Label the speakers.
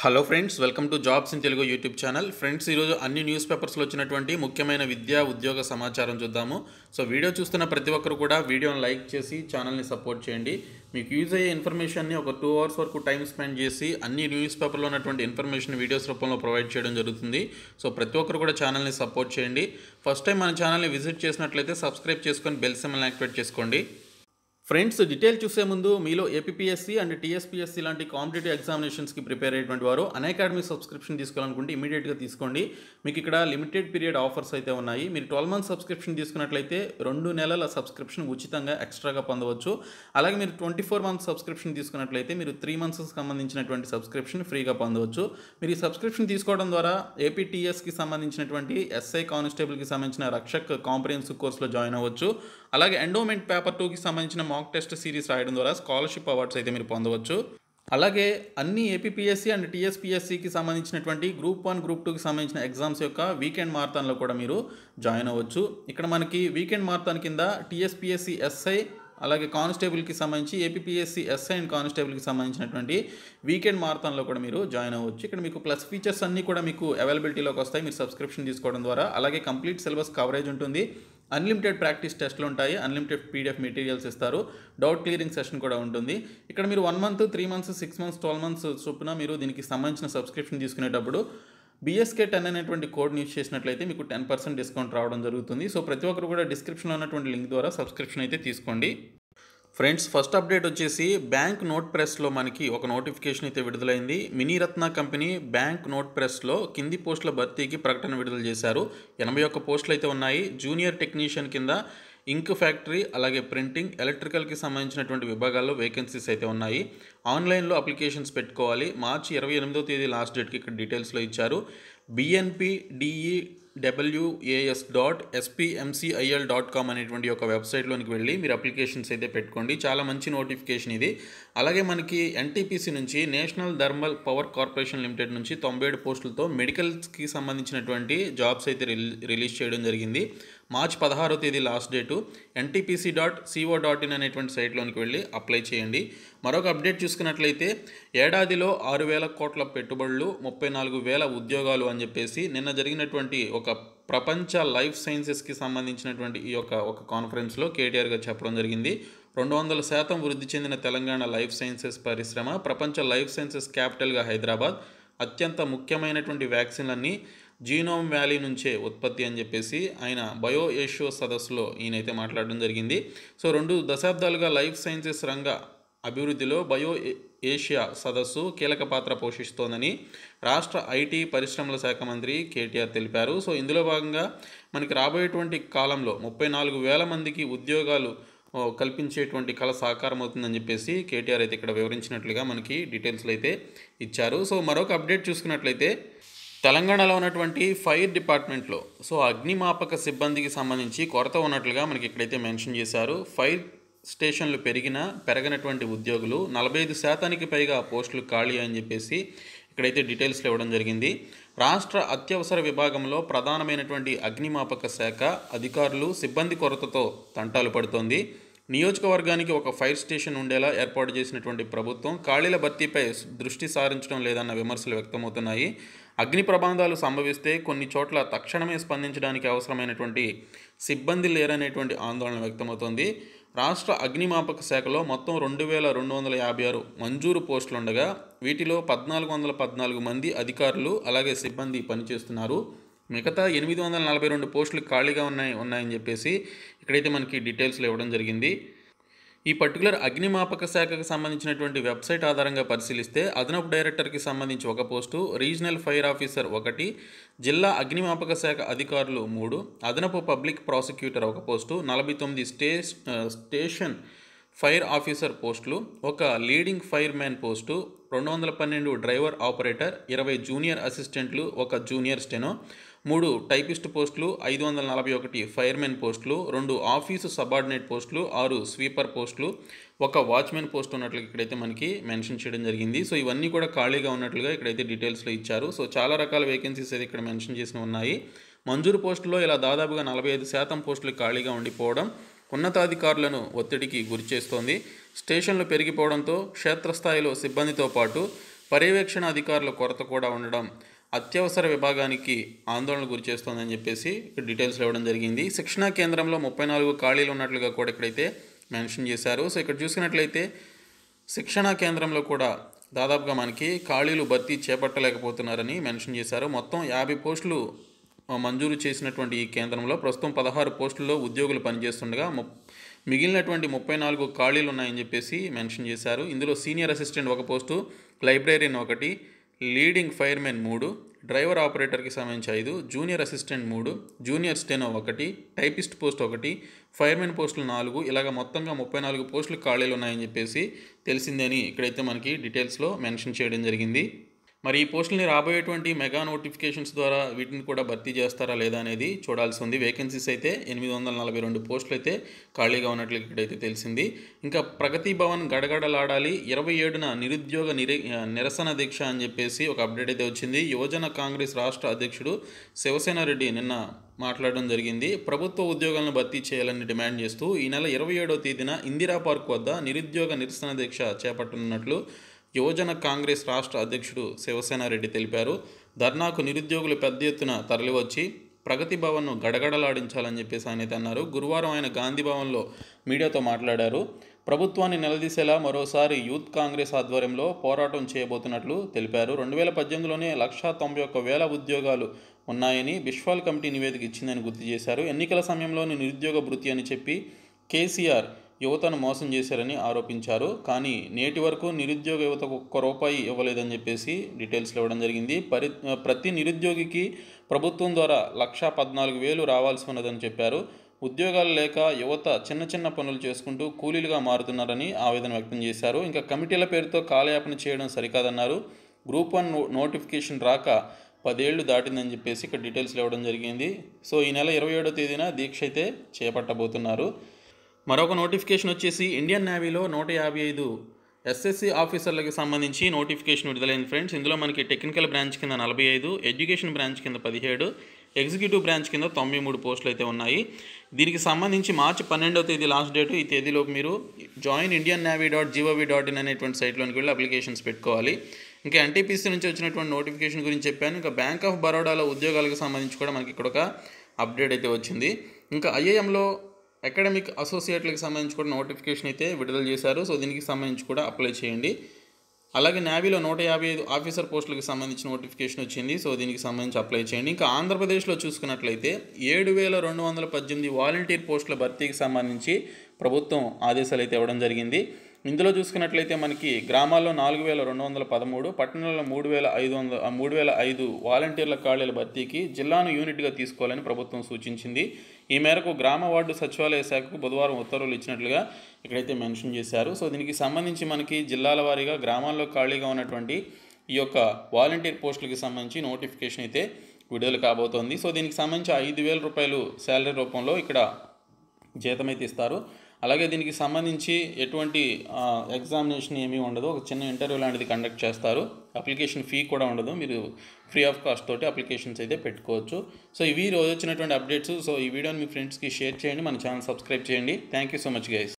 Speaker 1: hello friends welcome to jobs in Telugu YouTube channel friends ఈరోజు అన్ని news పేపర్స్లో వచ్చినటువంటి ముఖ్యమైన విద్యా ఉద్యోగ సమాచారం చూద్దాము సో వీడియో చూస్తున్న ప్రతి ఒక్కరు కూడా వీడియోని లైక్ చేసి ఛానల్ని సపోర్ట్ చేయండి మీకు యూజ్ అయ్యే ఇన్ఫర్మేషన్ని ఒక టూ అవర్స్ వరకు టైం స్పెండ్ చేసి అన్ని న్యూస్ పేపర్లో ఉన్నటువంటి ఇన్ఫర్మేషన్ వీడియోస్ రూపంలో ప్రొవైడ్ చేయడం జరుగుతుంది సో ప్రతి ఒక్కరు కూడా ఛానల్ని సపోర్ట్ చేయండి ఫస్ట్ టైం మన ఛానల్ని విజిట్ చేసినట్లయితే సబ్స్క్రైబ్ చేసుకొని బెల్ సిమ్మల్ని యాక్టివేట్ చేసుకోండి ఫ్రెండ్స్ డీటెయిల్ చూసే ముందు మీలో ఏపీఎస్సీ అండ్ టీఎస్పీఎస్సీ లాంటి కాంపిటేటివ్ ఎగ్జామినేషన్స్కి ప్రిపేర్ అయ్యేటువంటి వారు అకాడమీ సబ్స్క్రిప్షన్ తీసుకోవాలనుకుంటే ఇమీడియట్గా తీసుకోండి మీకు ఇక్కడ లిమిటెడ్ పీరియడ్ ఆఫర్స్ అయితే ఉన్నాయి మీరు ట్వెల్వ్ మంత్స్ సబ్స్క్రిప్షన్ తీసుకున్నట్లయితే రెండు నెలల సబ్స్క్రిప్షన్ ఉచితంగా ఎక్స్ట్రాగా పొందవచ్చు అలాగే మీరు ట్వంటీ ఫోర్ మంత్స్ సబ్స్క్రిప్షన్ తీసుకున్నట్లయితే మీరు త్రీ మంత్స్కి సంబంధించినటువంటి సబ్స్క్రిప్షన్ ఫ్రీగా పొందవచ్చు మీరు ఈ సబ్స్క్రిప్షన్ తీసుకోవడం ద్వారా ఏపీటీఎస్కి సంబంధించినటువంటి ఎస్ఐ కానిస్టేబుల్కి సంబంధించిన రక్షక్ కాంప్రిహెన్సివ్ కోర్సులో జాయిన్ అవ్వచ్చు అలాగే ఎండోమెంట్ పేపర్ టూకి సంబంధించిన మాక్ టెస్ట్ సిరీస్ రాయడం ద్వారా స్కాలర్షిప్ అవార్డ్స్ అయితే మీరు పొందవచ్చు అలాగే అన్ని ఏపీపీఎస్సీ అండ్ టీఎస్పీఎస్సీకి సంబంధించినటువంటి గ్రూప్ వన్ గ్రూప్ టూకి సంబంధించిన ఎగ్జామ్స్ యొక్క వీకెండ్ మార్తాన్లో కూడా మీరు జాయిన్ అవ్వచ్చు ఇక్కడ మనకి వీకెండ్ మారథాన్ కింద టీఎస్పీఎస్సీ ఎస్ఐ అలాగే కానిస్టేబుల్కి సంబంధించి ఏపీఎస్సీ ఎస్ఐ అండ్ కానిస్టేబుల్కి సంబంధించినటువంటి వీకెండ్ మారథాన్లో కూడా మీరు జాయిన్ అవ్వచ్చు ఇక్కడ మీకు ప్లస్ ఫీచర్స్ అన్నీ కూడా మీకు అవైలబిలిటీలోకి వస్తాయి మీరు సబ్స్క్రిప్షన్ తీసుకోవడం ద్వారా అలాగే కంప్లీట్ సిలబస్ కవరేజ్ ఉంటుంది అన్లిమిటెడ్ ప్రాక్టీస్ టెస్ట్లు ఉంటాయి అన్లిమిటెడ్ పీడిఎఫ్ మెటీరియల్స్ ఇస్తారు డౌట్ క్లియరింగ్ సెషన్ కూడా ఉంటుంది ఇక్కడ మీరు one month three months six months twelve months చొప్పున మీరు దీనికి సంబంధించిన సబ్స్క్రిప్షన్ తీసుకునేటప్పుడు బీఎస్కే టెన్ అనేటువంటి కోడ్ని యూజ్ చేసినట్లయితే మీకు టెన్ పర్సెంట్ డిస్కౌంట్ రావడం జరుగుతుంది సో ప్రతి ఒక్కరు కూడా డిస్క్రిప్షన్లో ఉన్నటువంటి లింక్ ద్వారా సబ్స్క్రిప్షన్ అయితే తీసుకోండి ఫ్రెండ్స్ ఫస్ట్ అప్డేట్ వచ్చేసి బ్యాంక్ నోట్ ప్రెస్లో మనకి ఒక నోటిఫికేషన్ అయితే విడుదలైంది mini Ratna company bank note ప్రెస్లో కింది పోస్టుల భర్తీకి ప్రకటన విడుదల చేశారు ఎనభై ఒక్క పోస్టులు అయితే ఉన్నాయి జూనియర్ టెక్నీషియన్ కింద ఇంక్ ఫ్యాక్టరీ అలాగే ప్రింటింగ్ ఎలక్ట్రికల్కి సంబంధించినటువంటి విభాగాల్లో వేకెన్సీస్ అయితే ఉన్నాయి ఆన్లైన్లో అప్లికేషన్స్ పెట్టుకోవాలి మార్చి ఇరవై ఎనిమిదో తేదీ లాస్ట్ డేట్కి ఇక్కడ డీటెయిల్స్లో ఇచ్చారు BNP DE WAS dot SPMCIL dot com అనేటువంటి ఒక వెబ్సైట్లోనికి వెళ్ళి మీరు అప్లికేషన్స్ అయితే పెట్టుకోండి చాలా మంచి నోటిఫికేషన్ ఇది అలాగే మనకి ఎన్టీపీసీ నుంచి national thermal power corporation limited నుంచి తొంభై ఏడు పోస్టులతో మెడికల్స్కి సంబంధించినటువంటి జాబ్స్ అయితే రిలీజ్ చేయడం జరిగింది మార్చ్ పదహారో తేదీ last date NTPC dot co dot in అనేటువంటి సైట్లోనికి వెళ్ళి అప్లై చేయండి మరొక అప్డేట్ చూసుకున్నట్లయితే ఏడాదిలో ఆరు వేల కోట్ల పెట్టుబడులు ముప్పై నాలుగు వేల ఉద్యోగాలు అని చెప్పేసి నిన్న జరిగినటువంటి ఒక ప్రపంచ లైఫ్ సైన్సెస్కి సంబంధించినటువంటి ఈ యొక్క ఒక కాన్ఫరెన్స్లో కేటీఆర్గా చెప్పడం జరిగింది రెండు వందల శాతం వృద్ధి చెందిన తెలంగాణ లైఫ్ సైన్సెస్ పరిశ్రమ ప్రపంచ లైఫ్ సైన్సెస్ క్యాపిటల్గా హైదరాబాద్ అత్యంత ముఖ్యమైనటువంటి వ్యాక్సిన్లన్నీ జీనోమ్ వ్యాలీ నుంచే ఉత్పత్తి అని చెప్పేసి ఆయన బయో ఏషియో సదస్సులో ఈయనైతే మాట్లాడడం జరిగింది సో రెండు దశాబ్దాలుగా లైఫ్ సైన్సెస్ రంగ అభివృద్ధిలో బయో ఏషియా సదస్సు కీలక పాత్ర పోషిస్తోందని రాష్ట్ర ఐటీ పరిశ్రమల శాఖ మంత్రి కేటీఆర్ తెలిపారు సో ఇందులో భాగంగా మనకి రాబోయేటువంటి కాలంలో ముప్పై నాలుగు వేల మందికి ఉద్యోగాలు కల్పించేటువంటి కళ సాకారం అవుతుందని చెప్పేసి కేటీఆర్ అయితే ఇక్కడ వివరించినట్లుగా మనకి డీటెయిల్స్లు అయితే ఇచ్చారు సో మరొక అప్డేట్ చూసుకున్నట్లయితే తెలంగాణలో ఉన్నటువంటి ఫైర్ డిపార్ట్మెంట్లో సో అగ్నిమాపక సిబ్బందికి సంబంధించి కొరత ఉన్నట్లుగా మనకి ఇక్కడైతే మెన్షన్ చేశారు ఫైర్ స్టేషన్లు పెరిగిన పెరగనటువంటి ఉద్యోగులు నలభై ఐదు శాతానికి పైగా పోస్టులు ఖాళీ అని చెప్పేసి ఇక్కడైతే డీటెయిల్స్లో ఇవ్వడం జరిగింది రాష్ట్ర అత్యవసర విభాగంలో ప్రధానమైనటువంటి అగ్నిమాపక శాఖ అధికారులు సిబ్బంది కొరతతో తంటాలు పడుతోంది నియోజకవర్గానికి ఒక ఫైర్ స్టేషన్ ఉండేలా ఏర్పాటు చేసినటువంటి ప్రభుత్వం ఖాళీల భర్తీపై దృష్టి సారించడం లేదన్న విమర్శలు వ్యక్తమవుతున్నాయి అగ్ని ప్రమాదాలు సంభవిస్తే కొన్ని చోట్ల తక్షణమే స్పందించడానికి అవసరమైనటువంటి సిబ్బంది లేరనేటువంటి ఆందోళన వ్యక్తమవుతోంది రాష్ట్ర అగ్నిమాపక శాఖలో మొత్తం రెండు వేల రెండు వందల యాభై ఆరు మంజూరు పోస్టులుండగా వీటిలో పద్నాలుగు వందల పద్నాలుగు మంది అధికారులు అలాగే సిబ్బంది పనిచేస్తున్నారు మిగతా ఎనిమిది వందల నలభై రెండు పోస్టులు ఖాళీగా ఉన్నాయి ఉన్నాయని చెప్పేసి ఇక్కడైతే మనకి డీటెయిల్స్లో ఇవ్వడం జరిగింది ఈ పర్టికులర్ అగ్నిమాపక శాఖకు సంబంధించినటువంటి వెబ్సైట్ ఆధారంగా పరిశీలిస్తే అదనపు డైరెక్టర్కి సంబంధించి ఒక పోస్టు రీజనల్ ఫైర్ ఆఫీసర్ ఒకటి జిల్లా అగ్నిమాపక శాఖ అధికారులు మూడు అదనపు పబ్లిక్ ప్రాసిక్యూటర్ ఒక పోస్టు నలభై తొమ్మిది స్టే స్టేషన్ ఫైర్ ఆఫీసర్ పోస్టులు ఒక లీడింగ్ ఫైర్ మ్యాన్ పోస్టు రెండు వందల పన్నెండు డ్రైవర్ ఆపరేటర్ ఇరవై జూనియర్ అసిస్టెంట్లు ఒక జూనియర్ స్టెనో మూడు టైపిస్ట్ పోస్టులు ఐదు వందల నలభై ఒకటి ఫైర్మెన్ పోస్టులు రెండు ఆఫీసు సబార్డినేట్ పోస్టులు ఆరు స్వీపర్ పోస్టులు ఒక వాచ్మెన్ పోస్ట్ ఉన్నట్లు ఇక్కడైతే మనకి మెన్షన్ చేయడం జరిగింది సో ఇవన్నీ కూడా ఖాళీగా ఉన్నట్లుగా ఇక్కడైతే డీటెయిల్స్లో ఇచ్చారు సో చాలా రకాల వేకెన్సీస్ అయితే ఇక్కడ మెన్షన్ చేసి ఉన్నాయి మంజూరు పోస్టులో ఇలా దాదాపుగా నలభై ఐదు శాతం పోస్టులు ఖాళీగా ఉండిపోవడం ఉన్నతాధికారులను ఒత్తిడికి గురిచేస్తోంది స్టేషన్లు పెరిగిపోవడంతో క్షేత్రస్థాయిలో సిబ్బందితో పాటు పర్యవేక్షణ అధికారుల కొరత కూడా ఉండడం అత్యవసర విభాగానికి ఆందోళన గురి చేస్తోందని చెప్పేసి ఇక్కడ డీటెయిల్స్ ఇవ్వడం జరిగింది శిక్షణా కేంద్రంలో ముప్పై నాలుగు ఖాళీలు ఉన్నట్లుగా కూడా ఇక్కడైతే మెన్షన్ చేశారు సో ఇక్కడ చూసినట్లయితే శిక్షణా కేంద్రంలో కూడా దాదాపుగా మనకి ఖాళీలు భర్తీ చేపట్టలేకపోతున్నారని మెన్షన్ చేశారు మొత్తం యాభై పోస్టులు మంజూరు చేసినటువంటి ఈ కేంద్రంలో ప్రస్తుతం పదహారు పోస్టుల్లో ఉద్యోగులు పనిచేస్తుండగా మిగిలినటువంటి ముప్పై నాలుగు ఖాళీలు ఉన్నాయని చెప్పేసి మెన్షన్ చేశారు ఇందులో సీనియర్ అసిస్టెంట్ ఒక పోస్టు లైబ్రేరియన్ ఒకటి లీడింగ్ ఫైర్మెన్ మూడు డ్రైవర్ ఆపరేటర్కి సంబంధించి ఐదు జూనియర్ అసిస్టెంట్ మూడు జూనియర్ స్టెనో ఒకటి టైపిస్ట్ పోస్ట్ ఒకటి ఫైర్మెన్ పోస్టులు నాలుగు ఇలాగ మొత్తంగా ముప్పై నాలుగు పోస్టులు ఖాళీలు ఉన్నాయని చెప్పేసి తెలిసిందని ఇక్కడైతే మనకి డీటెయిల్స్లో మెన్షన్ చేయడం జరిగింది మరి ఈ పోస్టుల్ని రాబోయేటువంటి మెగా నోటిఫికేషన్స్ ద్వారా వీటిని కూడా భర్తీ చేస్తారా లేదా అనేది చూడాల్సి ఉంది వేకెన్సీస్ అయితే ఎనిమిది వందల నలభై రెండు పోస్టులు అయితే ఖాళీగా ఉన్నట్లు ఇక్కడైతే తెలిసింది ఇంకా ప్రగతి భవన్ గడగడలాడాలి ఇరవై ఏడున నిరుద్యోగ నిరే నిరసన దీక్ష అని చెప్పేసి ఒక అప్డేట్ అయితే వచ్చింది యువజన కాంగ్రెస్ రాష్ట్ర అధ్యక్షుడు శివసేన రెడ్డి నిన్న మాట్లాడడం జరిగింది ప్రభుత్వ ఉద్యోగాలను భర్తీ చేయాలని డిమాండ్ చేస్తూ ఈ నెల ఇరవై ఏడవ తేదీన ఇందిరా పార్క్ వద్ద నిరుద్యోగ నిరసన దీక్ష చేపట్టనున్నట్లు యువజన కాంగ్రెస్ రాష్ట్ర అధ్యక్షుడు శివసేనారెడ్డి తెలిపారు ధర్నాకు నిరుద్యోగులు పెద్ద ఎత్తున తరలివచ్చి ప్రగతి భవన్ను గడగడలాడించాలని చెప్పేసి ఆయన అన్నారు గురువారం ఆయన గాంధీ భవన్లో మీడియాతో మాట్లాడారు ప్రభుత్వాన్ని నిలదీసేలా మరోసారి యూత్ కాంగ్రెస్ ఆధ్వర్యంలో పోరాటం చేయబోతున్నట్లు తెలిపారు రెండు వేల పద్దెనిమిదిలోనే లక్షా తొంభై ఒక్క వేల ఉద్యోగాలు ఉన్నాయని విశ్వాల్ కమిటీ నివేదిక ఇచ్చిందని గుర్తు చేశారు ఎన్నికల సమయంలోని నిరుద్యోగ భృతి అని చెప్పి కేసీఆర్ యువతను మోసం చేశారని ఆరోపించారు కానీ నేటి వరకు నిరుద్యోగ యువతకు ఒక్క రూపాయి ఇవ్వలేదని చెప్పేసి డీటెయిల్స్ ఇవ్వడం జరిగింది పరి ప్రతి నిరుద్యోగికి ప్రభుత్వం ద్వారా లక్షా పద్నాలుగు వేలు రావాల్సి ఉన్నదని చెప్పారు ఉద్యోగాలు లేక యువత చిన్న చిన్న పనులు చేసుకుంటూ కూలీలుగా మారుతున్నారని ఆవేదన వ్యక్తం చేశారు ఇంకా కమిటీల పేరుతో కాలయాపన చేయడం సరికాదన్నారు గ్రూప్ వన్ నోటిఫికేషన్ రాక పదేళ్లు దాటిందని చెప్పేసి ఇక్కడ డీటెయిల్స్ ఇవ్వడం జరిగింది సో ఈ నెల ఇరవై ఏడో తేదీన దీక్ష అయితే చేపట్టబోతున్నారు మరొక నోటిఫికేషన్ వచ్చేసి ఇండియన్ నేవీలో నూట యాభై ఐదు ఎస్ఎస్సి ఆఫీసర్లకు సంబంధించి నోటిఫికేషన్ విడుదలైంది ఫ్రెండ్స్ ఇందులో మనకి టెక్నికల్ బ్రాంచ్ కింద నలభై ఐదు ఎడ్యుకేషన్ బ్రాంచ్ కింద పదిహేడు ఎగ్జిక్యూటివ్ బ్రాంచ్ కింద తొంభై మూడు పోస్టులు అయితే ఉన్నాయి దీనికి సంబంధించి మార్చి పన్నెండవ తేదీ లాస్ట్ డేటు ఈ తేదీలోపు మీరు join Indian navy dot gov dot in అనేటువంటి సైట్లోనికి వెళ్ళి అప్లికేషన్స్ పెట్టుకోవాలి ఇంకా ఎన్టీపీసీ నుంచి వచ్చినటువంటి నోటిఫికేషన్ గురించి చెప్పాను ఇంకా బ్యాంక్ ఆఫ్ బరోడాలో ఉద్యోగాలకు సంబంధించి కూడా మనకి ఇక్కడ ఒక అప్డేట్ అయితే వచ్చింది ఇంకా ఐఏఎంలో అకాడమిక్ అసోసియేట్లకు సంబంధించి కూడా నోటిఫికేషన్ అయితే విడుదల చేశారు సో దీనికి సంబంధించి కూడా అప్లై చేయండి అలాగే నేవీలో నూట యాభై ఐదు ఆఫీసర్ పోస్టులకు సంబంధించి నోటిఫికేషన్ వచ్చింది సో దీనికి సంబంధించి అప్లై చేయండి ఇంకా ఆంధ్రప్రదేశ్లో చూసుకున్నట్లయితే ఏడు వేల రెండు వందల పద్దెనిమిది వాలంటీర్ పోస్టుల భర్తీకి సంబంధించి ప్రభుత్వం ఆదేశాలు అయితే ఇవ్వడం జరిగింది ఇందులో చూసుకున్నట్లయితే మనకి గ్రామాల్లో నాలుగు వేల రెండు వందల పదమూడు పట్టణాల్లో మూడు వేల ఐదు వందల మూడు వేల ఐదు వాలంటీర్ల ఖాళీల భర్తీకి జిల్లాను యూనిట్గా తీసుకోవాలని ప్రభుత్వం సూచించింది ఈ మేరకు గ్రామ వార్డు సచివాలయ శాఖకు బుధవారం ఉత్తర్వులు ఇచ్చినట్లుగా ఇక్కడైతే మెన్షన్ చేశారు సో దీనికి సంబంధించి మనకి జిల్లాల వారీగా గ్రామాల్లో ఖాళీగా ఉన్నటువంటి ఈ యొక్క వాలంటీర్ పోస్టులకి సంబంధించి నోటిఫికేషన్ అయితే విడుదల కాబోతోంది సో దీనికి సంబంధించి ఐదు వేల రూపాయలు శాలరీ రూపంలో ఇక్కడ జీతం అయితే ఇస్తారు అలాగే దీనికి సంబంధించి ఎటువంటి ఎగ్జామినేషన్ ఏమీ ఉండదు ఒక చిన్న ఇంటర్వ్యూ లాంటిది కండక్ట్ చేస్తారు అప్లికేషన్ ఫీ కూడా ఉండదు మీరు ఫ్రీ ఆఫ్ కాస్ట్ తోటి అప్లికేషన్స్ అయితే పెట్టుకోవచ్చు సో ఇవి రోజు వచ్చినటువంటి అప్డేట్స్ సో ఈ వీడియోని మీ ఫ్రెండ్స్కి షేర్ చేయండి మన ఛానల్ సబ్స్క్రైబ్ చేయండి thank you so much guys